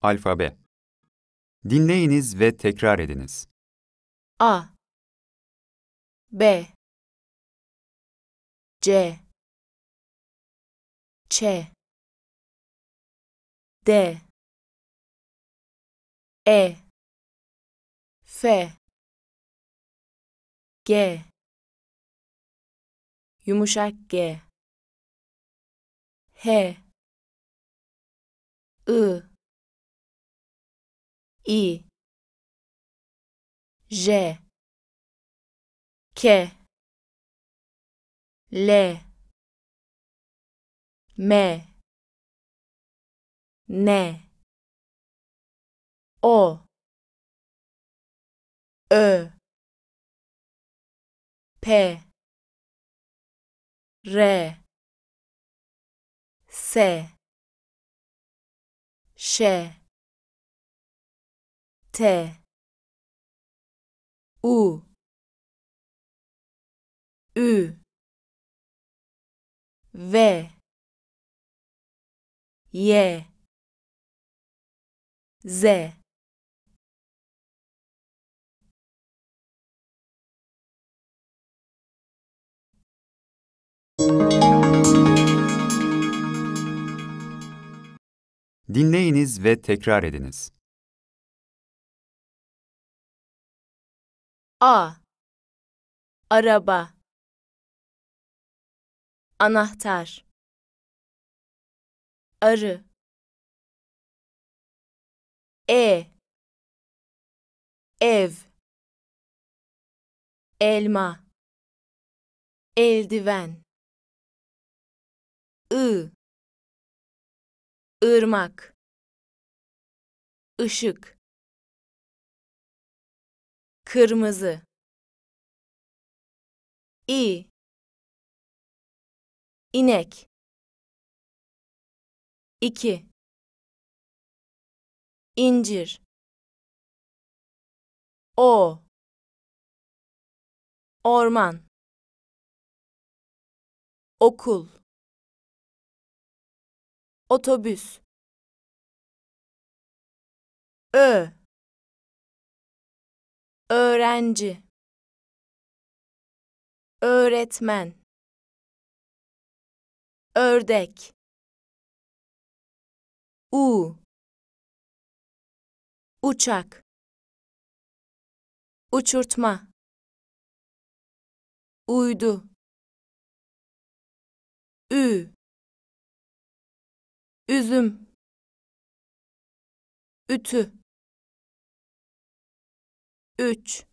Alfabe Dinleyiniz ve tekrar ediniz. A B C Ç D E F G Yumuşak G H I i J, K, L, M, N, o e p R, S, T U Ü V Y Z Dinleyiniz ve tekrar ediniz. A araba anahtar arı e ev elma eldiven I ırmak ışık kırmızı i inek 2 incir o orman okul otobüs ö öğrenci öğretmen ördek u uçak uçurtma uydu ü üzüm ütü 3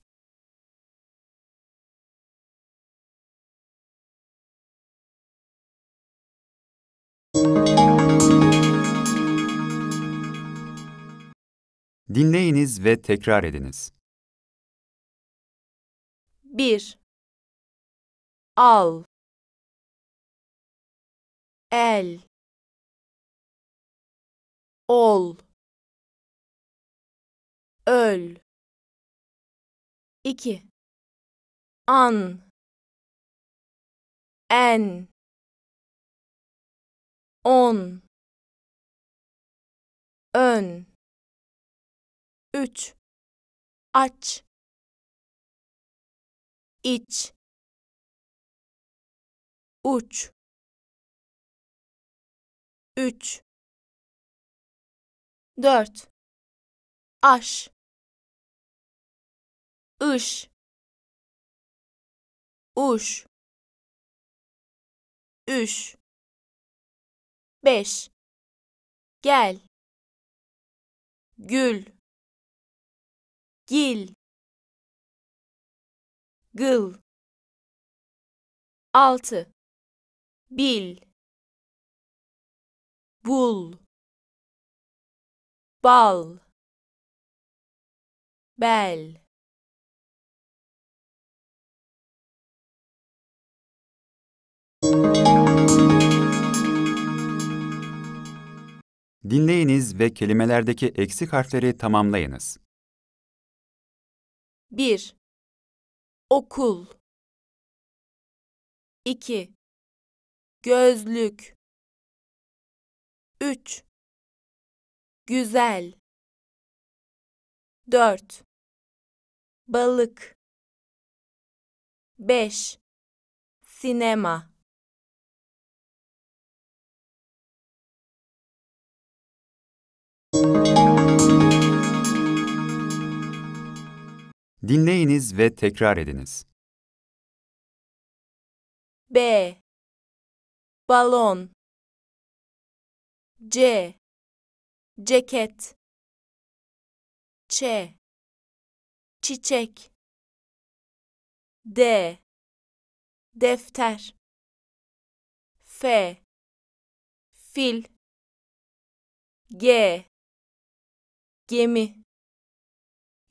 Dinleyiniz ve tekrar ediniz. 1 Al El Ol Öl 2 an en on ön üç aç iç uç üç dört aş ış uş üş beş gel gül gil gıl altı bil bul bal bel Dinleyiniz ve kelimelerdeki eksik harfleri tamamlayınız. 1. Okul 2. Gözlük 3. Güzel 4. Balık 5. Sinema Dinleyiniz ve tekrar ediniz. B balon C ceket Ç çiçek D defter F fil G gemi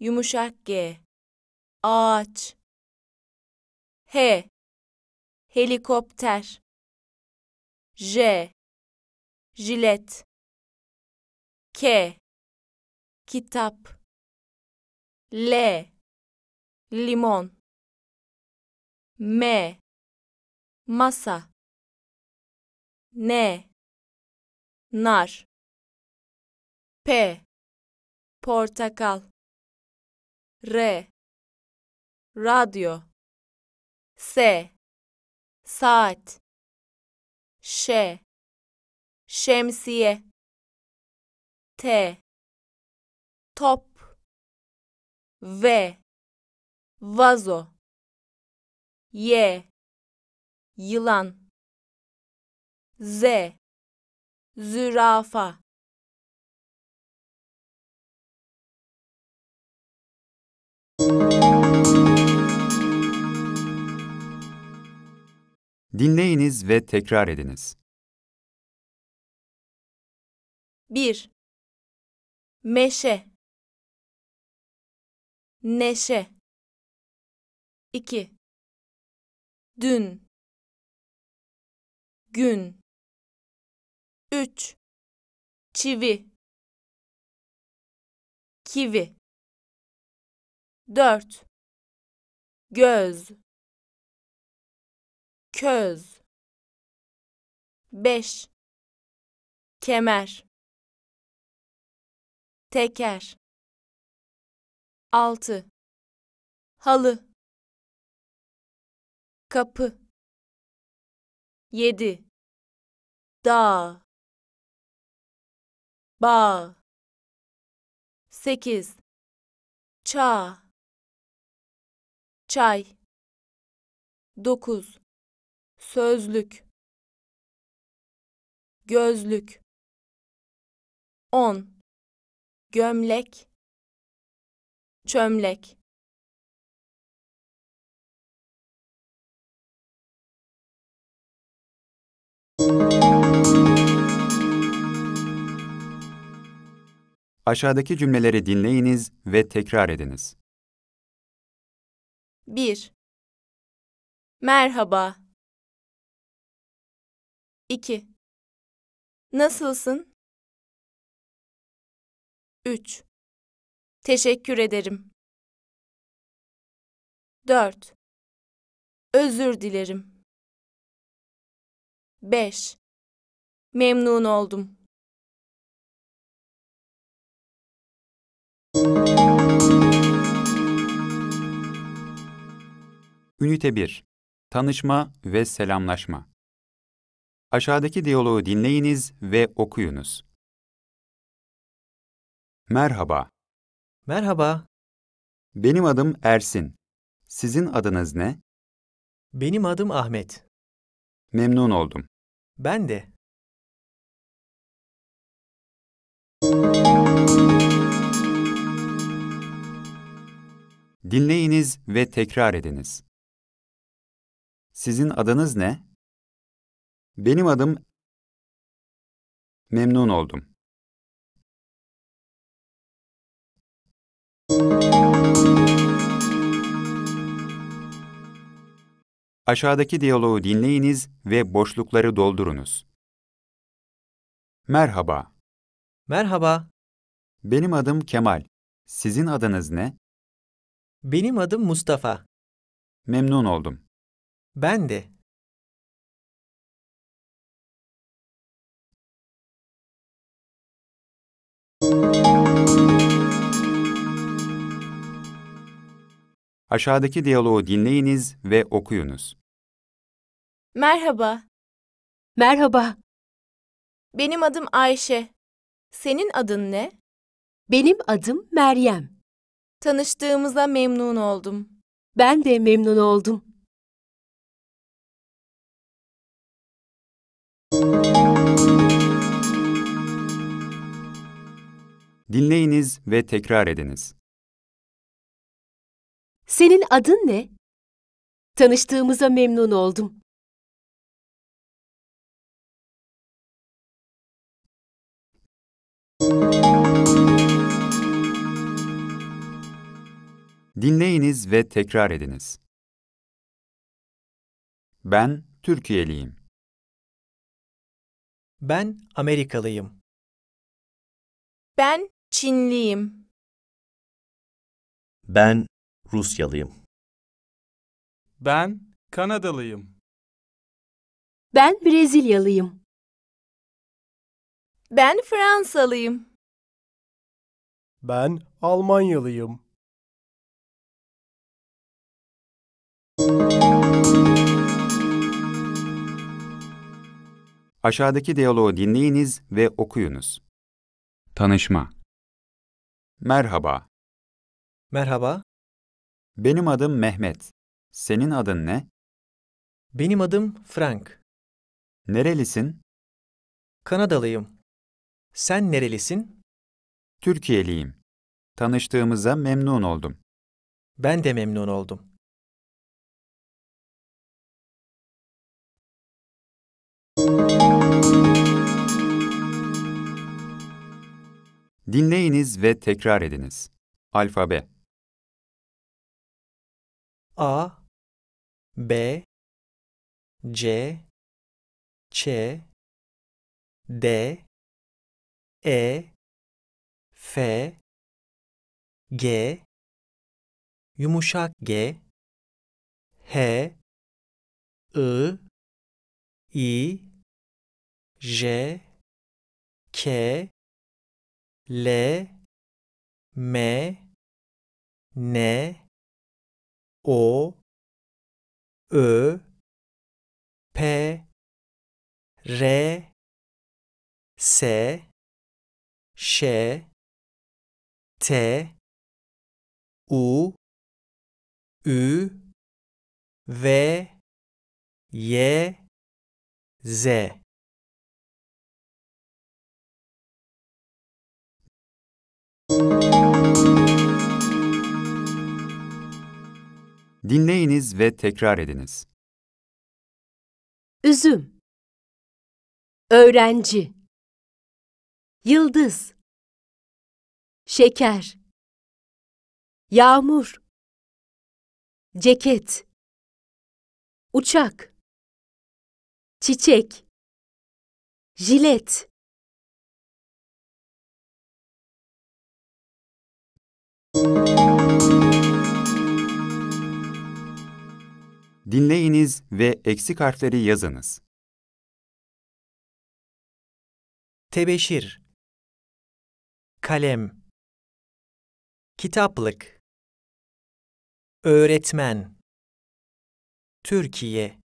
yumuşak G ağaç H helikopter J jilet K kitap L limon M masa N nar P portakal R radyo S saat Ş şemsiye T top V vazo Y yılan Z zürafa Thank you. Dinleyiniz ve tekrar ediniz. 1. Meşe Neşe 2. Dün Gün 3. Çivi Kivi 4. Göz köz 5 kemer teker 6 halı kapı 7 dağ bağ 8 çağ çay 9 sözlük gözlük on gömlek çömlek Aşağıdaki cümleleri dinleyiniz ve tekrar ediniz. 1. Merhaba 2 Nasılsın? 3 Teşekkür ederim. 4 Özür dilerim. 5 Memnun oldum. Ünite 1 Tanışma ve selamlaşma Aşağıdaki diyaloğu dinleyiniz ve okuyunuz. Merhaba, Merhaba, benim adım Ersin. Sizin adınız ne? benim adım Ahmet. Memnun oldum. Ben de. Dinleyiniz ve tekrar ediniz. Sizin adınız ne? Benim adım Memnun oldum. Aşağıdaki diyaloğu dinleyiniz ve boşlukları doldurunuz. Merhaba. Merhaba. Benim adım Kemal. Sizin adınız ne? Benim adım Mustafa. Memnun oldum. Ben de. Aşağıdaki diyaloğu dinleyiniz ve okuyunuz. Merhaba, Merhaba, benim adım Ayşe. Senin adın ne? benim adım Meryem. Tanıştığımıza memnun oldum. Ben de memnun oldum. Dinleyiniz ve tekrar ediniz. Senin adın ne? Tanıştığımıza memnun oldum. Dinleyiniz ve tekrar ediniz. Ben Türkiye'liyim. Ben Amerikalıyım. Ben Çinliyim. Ben Rusyalıyım. Ben Kanadalıyım. Ben Brezilyalıyım. Ben Fransalıyım. Ben Almanyalıyım. Aşağıdaki diyaloğu dinleyiniz ve okuyunuz. Tanışma Merhaba, Merhaba, benim adım Mehmet. Senin adın ne? Benim adım Frank. Nerelisin? Kanadalıyım. Sen nerelisin? Türkiye'liyim. Tanıştığımıza memnun oldum. Ben de memnun oldum. Dinleyiniz ve tekrar ediniz. Alfabe A B C Ç D E F G yumuşak G H I I J K L M N o Ö P R S Ş T U Ü V Y Z Thank you. Dinleyiniz ve tekrar ediniz. Üzüm Öğrenci Yıldız Şeker Yağmur Ceket Uçak Çiçek Jilet dinleyiniz ve eksik harfleri yazınız. Tebeşir Kalem Kitaplık Öğretmen Türkiye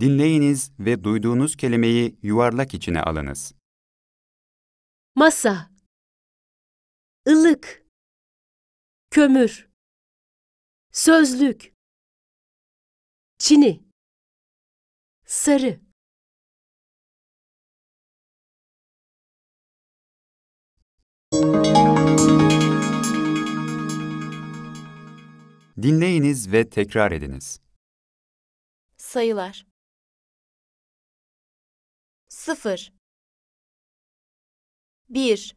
Dinleyiniz ve duyduğunuz kelimeyi yuvarlak içine alınız. Masa ılık, kömür, sözlük, çini, sarı. Dinleyiniz ve tekrar ediniz. Sayılar 0 1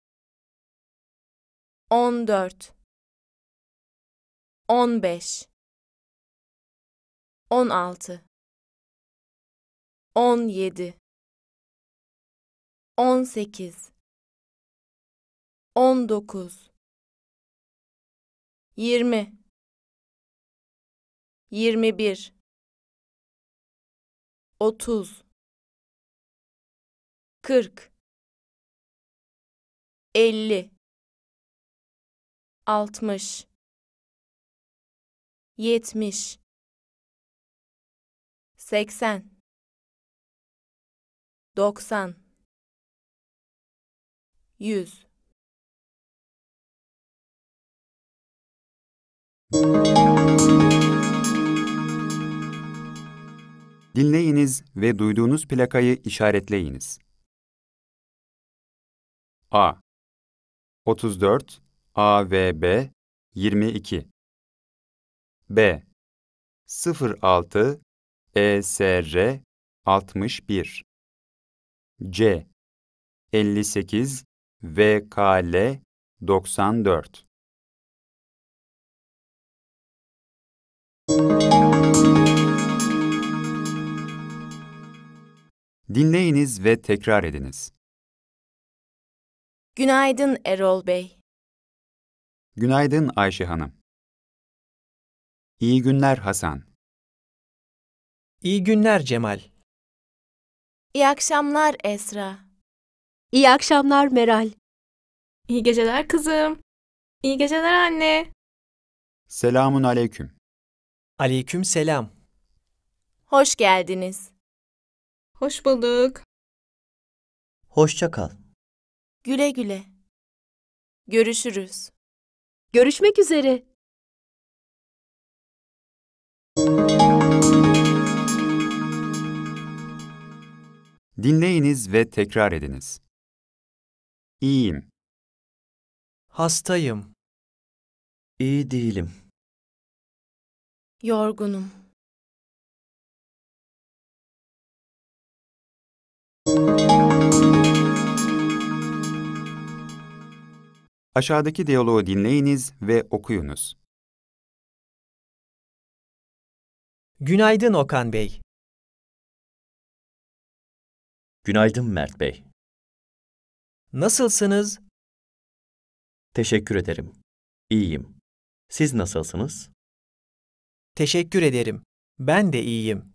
on dört, on beş, on altı, on yedi, on sekiz, on dokuz, yirmi, yirmi bir, otuz, kırk, elli altmış, yetmiş, seksen, doksan, yüz. Dinleyiniz ve duyduğunuz plakayı işaretleyiniz. A 34 A ve B 22 B 06 ESR 61 C 58 VKL 94 Dinleyiniz ve tekrar ediniz. Günaydın Erol Bey. Günaydın Ayşe Hanım. İyi günler Hasan. İyi günler Cemal. İyi akşamlar Esra. İyi akşamlar Meral. İyi geceler kızım. İyi geceler anne. Selamun aleyküm. Aleyküm selam. Hoş geldiniz. Hoş bulduk. Hoşça kal. Güle güle. Görüşürüz. Görüşmek üzere. Dinleyiniz ve tekrar ediniz. İyiyim. Hastayım. İyi değilim. Yorgunum. Müzik Aşağıdaki diyaloğu dinleyiniz ve okuyunuz. Günaydın Okan Bey. Günaydın Mert Bey. Nasılsınız? Teşekkür ederim. İyiyim. Siz nasılsınız? Teşekkür ederim. Ben de iyiyim.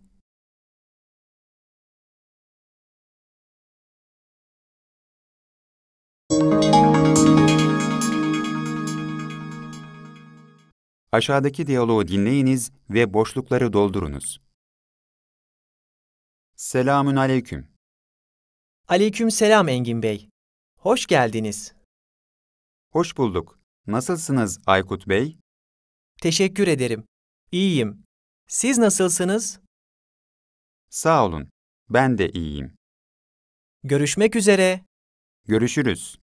Aşağıdaki diyaloğu dinleyiniz ve boşlukları doldurunuz. Selamün aleyküm. Aleyküm selam Engin Bey. Hoş geldiniz. Hoş bulduk. Nasılsınız Aykut Bey? Teşekkür ederim. İyiyim. Siz nasılsınız? Sağ olun. Ben de iyiyim. Görüşmek üzere. Görüşürüz.